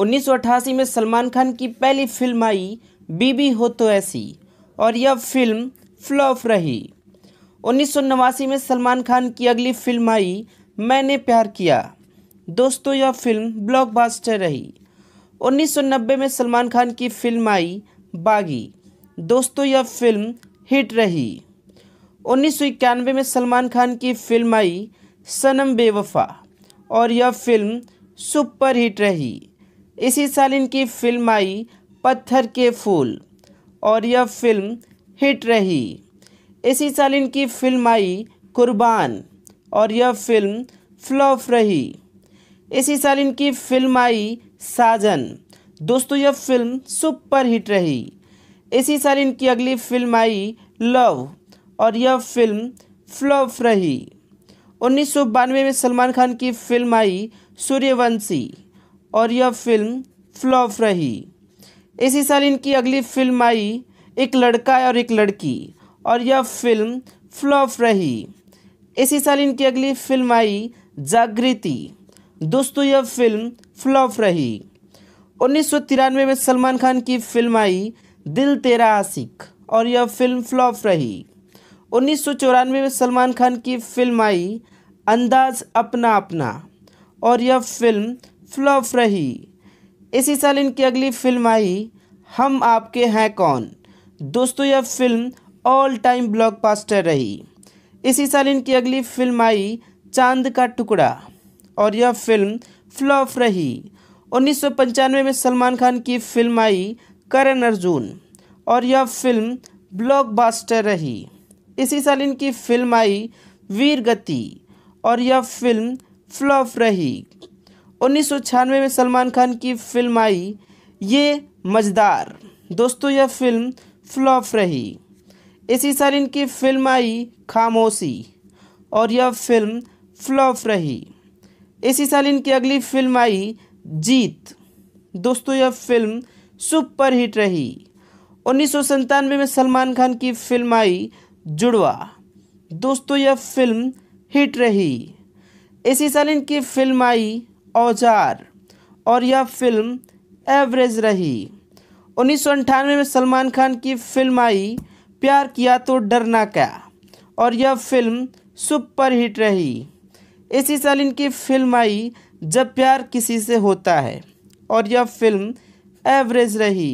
1988 में सलमान खान की पहली फिल्म आई बीबी हो तो ऐसी और यह फिल्म फ्लॉप रही उन्नीस में सलमान खान की अगली फिल्म आई मैंने प्यार किया दोस्तों यह फिल्म ब्लॉकबस्टर रही 1990 में सलमान खान की फिल्म आई बागी दोस्तों यह फिल्म हिट रही उन्नीस में सलमान खान की फिल्म आई सनम बेवफा और यह फिल्म सुपर हिट रही इसी साल इनकी फिल्म आई पत्थर के फूल और यह फिल्म हिट रही इसी साल इनकी फिल्म आई कुर्बान और यह फिल्म फ्लॉप रही इसी साल इनकी फिल्म आई साजन दोस्तों यह फिल्म सुपर हिट रही इसी साल इनकी अगली फिल्म आई लव और यह फिल्म फ्लॉप रही उन्नीस में सलमान खान की फिल्म आई सूर्यवंशी और यह फिल्म फ्लॉप रही इसी साल इनकी अगली फिल्म आई एक लड़का और एक लड़की और यह फिल्म फ्लॉप रही इसी साल इनकी अगली फिल्म आई जागृति दोस्तों यह फिल्म फ्लॉप रही उन्नीस में सलमान खान की फिल्म आई दिल तेरा आशिक और यह फिल्म फ्लॉप रही उन्नीस में सलमान खान की फिल्म आई अंदाज अपना अपना और यह फिल्म फ्लॉप रही इसी साल इनकी अगली फिल्म आई हम आपके हैं कौन दोस्तों यह फिल्म ऑल टाइम ब्लॉकबस्टर रही इसी साल इनकी अगली फिल्म आई चांद का टुकड़ा और यह फिल्म फ्लॉफ रही उन्नीस में सलमान खान की फिल्म आई करण अर्जुन और यह फिल्म ब्लॉकबस्टर रही इसी साल इनकी फिल्म आई वीर गति और यह फिल्म फ्लॉप रही उन्नीस में सलमान खान की फिल्म आई ये मजदार दोस्तों यह फिल्म फ्लॉप रही इसी साल इनकी फिल्म आई खामोशी और यह फिल्म फ्लॉप रही इसी साल इनकी अगली फिल्म आई जीत दोस्तों यह फिल्म सुपर हिट रही उन्नीस में सलमान खान की फिल्म आई जुड़वा दोस्तों यह फिल्म हिट रही इसी साल इनकी फिल्म आई औजार और यह फिल्म एवरेज रही उन्नीस में सलमान खान की फिल्म आई प्यार किया तो डरना क्या और यह फिल्म सुपरहिट रही इसी साल इनकी फिल्म आई जब प्यार किसी से होता है और यह फिल्म एवरेज रही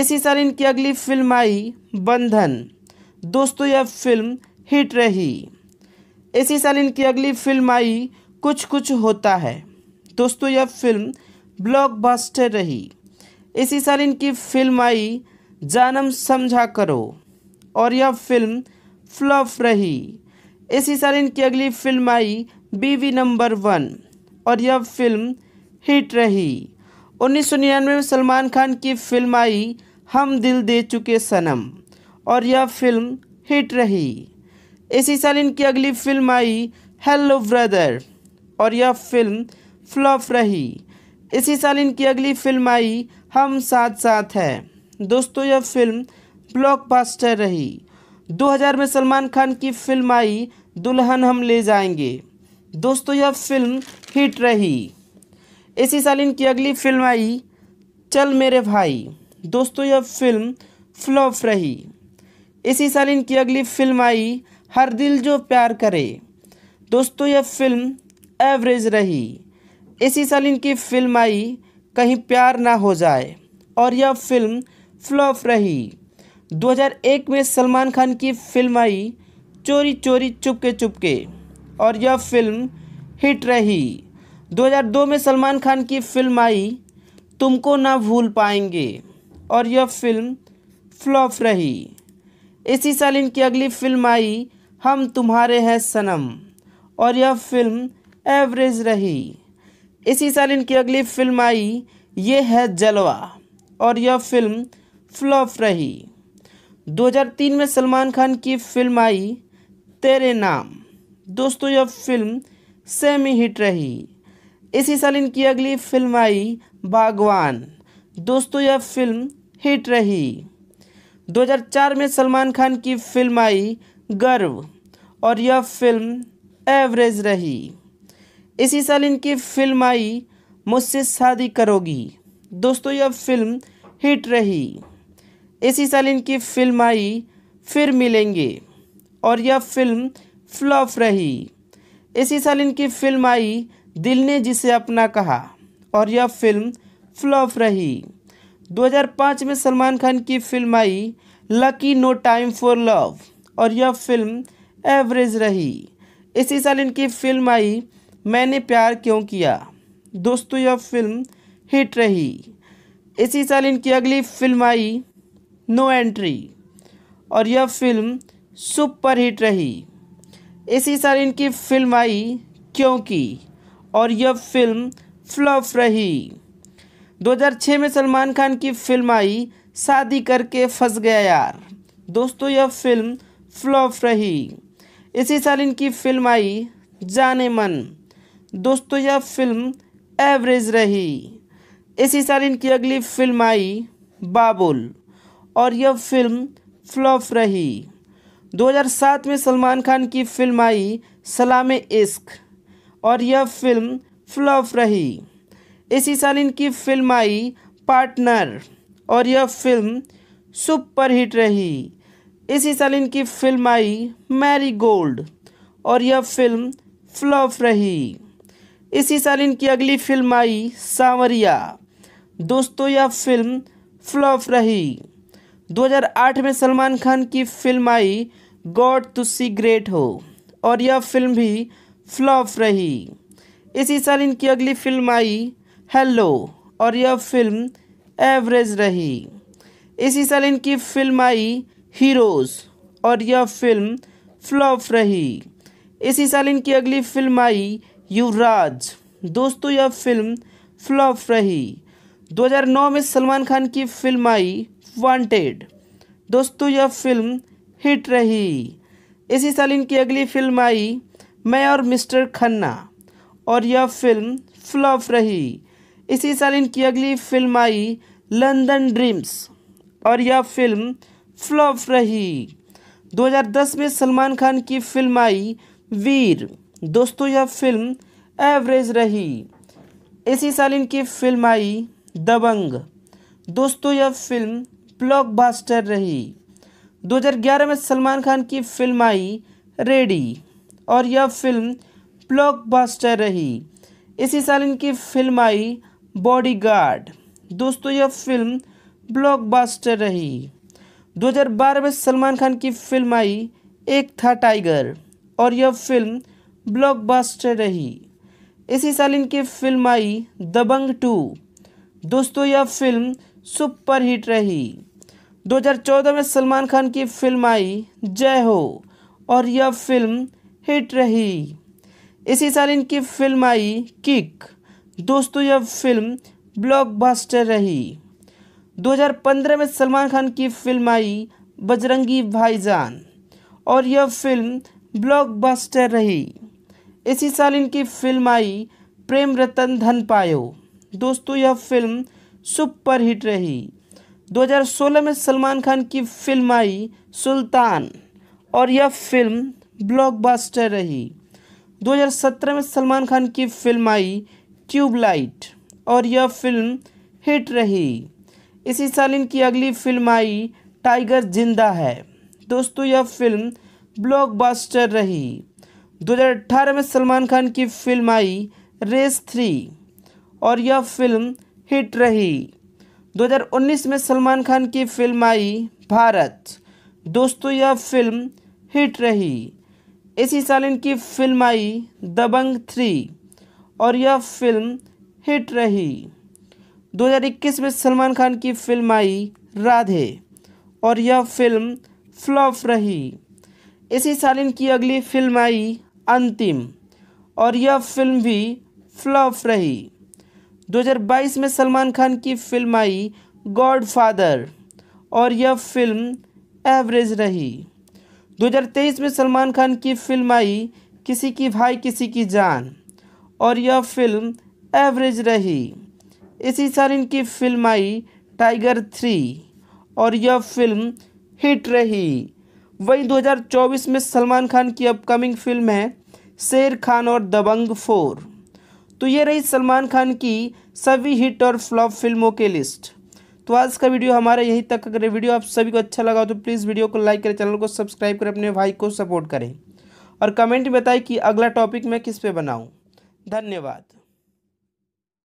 इसी साल इनकी अगली फिल्म आई बंधन दोस्तों यह फिल्म हिट रही इसी साल इनकी अगली फिल्म आई कुछ कुछ होता है दोस्तों यह फिल्म ब्लॉकबस्टर रही इसी साल इनकी फिल्म आई जानम समझा करो और यह फिल्म फ्लॉप रही इसी साल इनकी अगली फिल्म आई बीवी नंबर वन और यह फिल्म हिट रही उन्नीस सौ निन्यानवे में सलमान खान की फिल्म आई हम दिल दे चुके सनम और यह फिल्म हिट रही इसी साल इनकी अगली फिल्म आई हेलो ब्रदर और यह फिल्म फ्लॉप रही इसी साल इनकी अगली फिल्म आई हम साथ साथ है दोस्तों यह फिल्म ब्लॉकबस्टर रही 2000 में सलमान खान की फिल्म आई दुल्हन हम ले जाएंगे दोस्तों यह फिल्म हिट रही इसी साल इनकी अगली फिल्म आई चल मेरे भाई दोस्तों यह फिल्म फ्लॉप रही इसी साल इनकी अगली फिल्म आई हर दिल जो प्यार करे दोस्तों यह फिल्म एवरेज रही इसी साल इनकी फिल्म आई कहीं प्यार ना हो जाए और यह फिल्म फ्लॉप रही 2001 में सलमान खान की फिल्म आई चोरी चोरी चुपके चुपके और यह फिल्म हिट रही 2002 में सलमान खान की फिल्म आई तुमको ना भूल पाएंगे और यह फिल्म फ्लॉप रही इसी साल इनकी अगली फिल्म आई हम तुम्हारे हैं सनम और यह फिल्म एवरेज रही इसी साल इनकी अगली फिल्म आई ये है जलवा और यह फिल्म फ्लॉप रही 2003 में सलमान खान की फिल्म आई तेरे नाम दोस्तों यह फिल्म सेमी हिट रही इसी साल इनकी अगली फिल्म आई बागवान दोस्तों यह फिल्म हिट रही 2004 में सलमान खान की फिल्म आई गर्व और यह फिल्म एवरेज रही इसी साल इनकी फिल्म आई मुझसे शादी करोगी दोस्तों यह फिल्म हिट रही इसी साल इनकी फिल्म आई फिर मिलेंगे और यह फिल्म फ्लॉप रही इसी साल इनकी फिल्म आई दिल ने जिसे अपना कहा और यह फिल्म फ्लॉप रही 2005 में सलमान खान की फिल्म आई lucky no time for love और यह फिल्म एवरेज रही इसी साल इनकी फिल्म आई मैंने प्यार क्यों किया दोस्तों यह फिल्म हिट रही इसी साल इनकी अगली फिल्म आई नो एंट्री और यह फिल्म सुपर हिट रही इसी साल इनकी फिल्म आई क्योंकि और यह फिल्म फ्लॉफ रही 2006 में सलमान खान की फिल्म आई शादी करके फंस गया यार दोस्तों यह फिल्म फ्लॉफ रही इसी साल इनकी फिल्म आई जाने मन दोस्तों यह फिल्म एवरेज रही इसी साल इनकी अगली फिल्म आई बाबुल और यह फिल्म फ्लॉप रही 2007 में सलमान खान की फिल्म आई सलाम इश्क और यह फिल्म फ्लॉप रही इसी साल इनकी फिल्म आई पार्टनर और यह फिल्म सुपर हिट रही इसी साल इनकी फिल्म आई मैरी गोल्ड और यह फिल्म फ्लॉप रही इसी साल इनकी अगली फिल्म आई सांवरिया दोस्तों यह फिल्म फ्लॉप रही 2008 में सलमान खान की फिल्म आई गॉड टू सी ग्रेट हो और यह फिल्म भी फ्लॉप रही इसी साल इनकी अगली फिल्म आई हेलो और यह फिल्म एवरेज रही इसी साल इनकी फिल्म आई हीरोज़ और यह फिल्म फ्लॉप रही इसी साल इनकी अगली फिल्म आई युवराज दोस्तों यह फिल्म फ्लॉप रही 2009 में सलमान खान की फिल्म आई वांटेड दोस्तों यह फिल्म हिट रही इसी साल इनकी अगली फिल्म आई मैं और मिस्टर खन्ना और यह फिल्म फ्लॉप रही इसी साल इनकी अगली फिल्म आई लंदन ड्रीम्स और यह फिल्म फ्लॉप रही 2010 में सलमान खान की फिल्म आई वीर दोस्तों यह फिल्म एवरेज रही इसी साल इनकी फिल्म आई दबंग दोस्तों यह फिल्म ब्लॉकबस्टर रही 2011 में सलमान खान की फिल्म आई रेडी और यह फिल्म ब्लॉकबस्टर रही इसी साल इनकी फिल्म आई बॉडीगार्ड दोस्तों यह फिल्म ब्लॉकबस्टर रही 2012 में सलमान खान की फिल्म आई एक था टाइगर और यह फिल्म ब्लॉकबस्टर रही इसी साल इनकी फिल्म आई दबंग टू दोस्तों यह फिल्म सुपरहिट रही 2014 में सलमान खान की फिल्म आई जय हो और यह फिल्म हिट रही इसी साल इनकी फिल्म आई किक दोस्तों यह फिल्म ब्लॉकबस्टर रही 2015 में सलमान खान की फिल्म आई बजरंगी भाईजान और यह फिल्म ब्लॉकबस्टर रही इसी साल इनकी फिल्म आई प्रेम रतन धन पायो दोस्तों यह फिल्म सुपर हिट रही 2016 में सलमान खान की फिल्म आई सुल्तान और यह फिल्म ब्लॉकबस्टर रही 2017 में सलमान खान की फिल्म आई ट्यूबलाइट और यह फिल्म हिट रही इसी साल इनकी अगली फिल्म आई टाइगर जिंदा है दोस्तों यह फिल्म ब्लॉकबस्टर रही 2018 में सलमान खान की फिल्म आई रेस थ्री और यह फिल्म हिट रही 2019 में सलमान खान की फिल्म आई भारत दोस्तों यह फिल्म हिट रही इसी साल इनकी फिल्म आई दबंग थ्री और यह फिल्म हिट रही 2021 में सलमान खान की फिल्म आई राधे और यह फिल्म फ्लॉप रही इसी साल इनकी अगली फिल्म आई अंतिम और यह फिल्म भी फ्लॉप रही 2022 में सलमान खान की फिल्म आई गॉडफादर और यह फिल्म एवरेज रही 2023 में सलमान खान की फिल्म आई किसी की भाई किसी की जान और यह फिल्म एवरेज रही इसी साल इनकी फिल्म आई टाइगर थ्री और यह फिल्म हिट रही वहीं 2024 में सलमान खान की अपकमिंग फिल्म है शेर खान और दबंग फोर तो ये रही सलमान खान की सभी हिट और फ्लॉप फिल्मों की लिस्ट तो आज का वीडियो हमारा यहीं तक अगर वीडियो आप सभी को अच्छा लगा तो प्लीज़ वीडियो को लाइक करें चैनल को सब्सक्राइब करें अपने भाई को सपोर्ट करें और कमेंट बताएं कि अगला टॉपिक मैं किस पे बनाऊं धन्यवाद